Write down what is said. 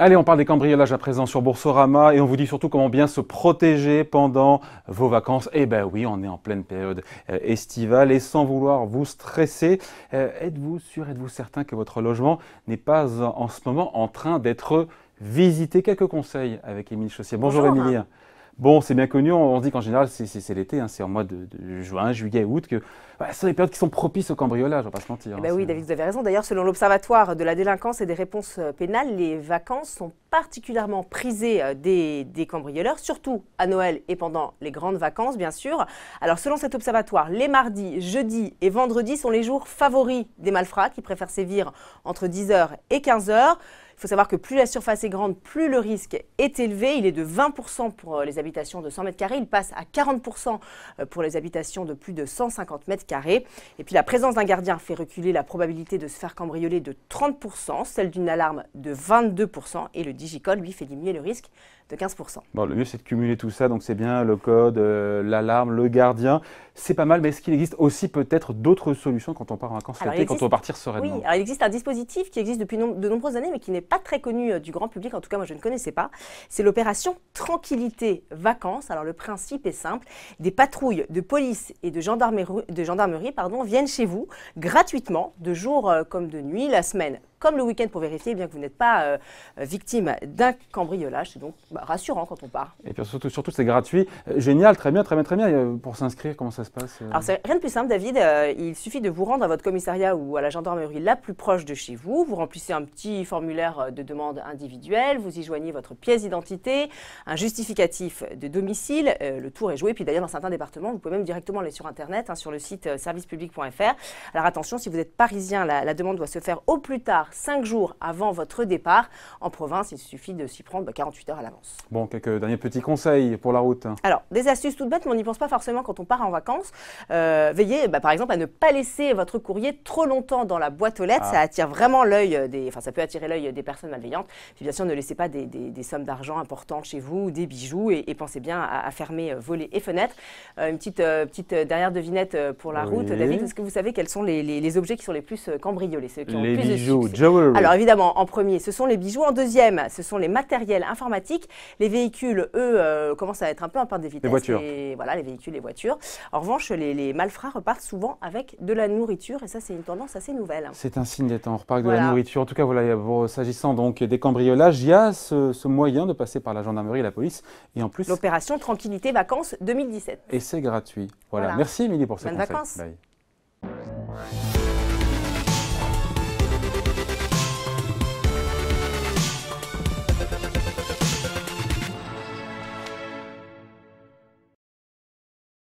Allez, on parle des cambriolages à présent sur Boursorama et on vous dit surtout comment bien se protéger pendant vos vacances. Eh ben oui, on est en pleine période euh, estivale et sans vouloir vous stresser, euh, êtes-vous sûr, êtes-vous certain que votre logement n'est pas en ce moment en train d'être visité Quelques conseils avec Émile Chaussier. Bonjour, Bonjour Émilie. Bon, c'est bien connu, on dit qu'en général, c'est l'été, hein, c'est en mois de, juin, juillet, août, que bah, ce sont les périodes qui sont propices au cambriolage, on va pas se mentir. Eh hein, ben oui, David, vous avez raison. D'ailleurs, selon l'Observatoire de la délinquance et des réponses euh, pénales, les vacances sont particulièrement prisées euh, des, des, cambrioleurs, surtout à Noël et pendant les grandes vacances, bien sûr. Alors, selon cet observatoire, les mardis, jeudis et vendredis sont les jours favoris des malfrats qui préfèrent sévir entre 10h et 15h. Il faut savoir que plus la surface est grande, plus le risque est élevé. Il est de 20% pour euh, les habitations de 100 mètres carrés. Il passe à 40% euh, pour les habitations de plus de 150 mètres carrés. Et puis la présence d'un gardien fait reculer la probabilité de se faire cambrioler de 30%, celle d'une alarme de 22% et le digicode, lui, fait diminuer le risque de 15%. Bon, le mieux, c'est de cumuler tout ça. Donc, c'est bien le code, euh, l'alarme, le gardien. C'est pas mal, mais est-ce qu'il existe aussi peut-être d'autres solutions quand on part en vacances, quand on va partir sereinement Oui, il existe un dispositif qui existe depuis de nombreuses années, mais qui n'est pas très connu euh, du grand public, en tout cas moi je ne connaissais pas. C'est l'opération Tranquillité Vacances. Alors le principe est simple, des patrouilles de police et de gendarmerie, de gendarmerie pardon, viennent chez vous gratuitement, de jour euh, comme de nuit, la semaine comme le week-end pour vérifier bien que vous n'êtes pas euh, euh, victime d'un cambriolage. C'est donc bah, rassurant quand on part. Et puis surtout, surtout c'est gratuit. Euh, génial, très bien, très bien, très bien. pour s'inscrire, comment ça se passe Alors c'est rien de plus simple, David. il suffit de vous rendre à votre commissariat ou à la gendarmerie la plus proche de chez vous. Vous remplissez un petit formulaire de demande individuelle. Vous y joignez votre pièce d'identité, un justificatif de domicile. le tour est joué. Puis d'ailleurs, dans certains départements, vous pouvez même directement aller sur Internet, hein, sur le site servicepublic.fr. Alors attention, si vous êtes parisien, la demande doit se faire au plus tard 5 jours avant votre départ. En province, il suffit de s'y prendre 48 bah, heures à l'avance. Bon, quelques derniers petits conseils pour la route. Alors, des astuces toutes bêtes, mais on n'y pense pas forcément quand on part en vacances. Euh, veillez, bah, par exemple, à ne pas laisser votre courrier trop longtemps dans la boîte aux lettres. Ah. Ça attire vraiment l'œil des, enfin, ça peut attirer l'œil des personnes malveillantes. Puis bien sûr, ne laissez pas des, sommes d'argent importantes chez vous, des bijoux, et, pensez bien à, fermer euh, volets et fenêtres. Euh, une petite, petite dernière devinette pour la route, David. Est-ce que vous savez quels sont les, objets qui sont les plus cambriolés, ceux qui ont les, les bijoux, alors évidemment, en premier, ce sont les bijoux. En deuxième, ce sont les matériels informatiques. Les véhicules, eux, euh, commencent à être un peu en perte de vitesse. Les voitures. Et, voilà, les véhicules, les voitures. En revanche, les, malfrats repartent souvent avec de la nourriture et ça, c'est une tendance assez nouvelle. C'est un signe d'être en repart de la nourriture. En tout cas, voilà, s'agissant donc des cambriolages, il y a ce, moyen de passer par la gendarmerie et la police. Et en plus. L'opération Tranquillité Vacances 2017. Et c'est gratuit. Voilà. Merci, Émilie, pour ce Bonne vacances.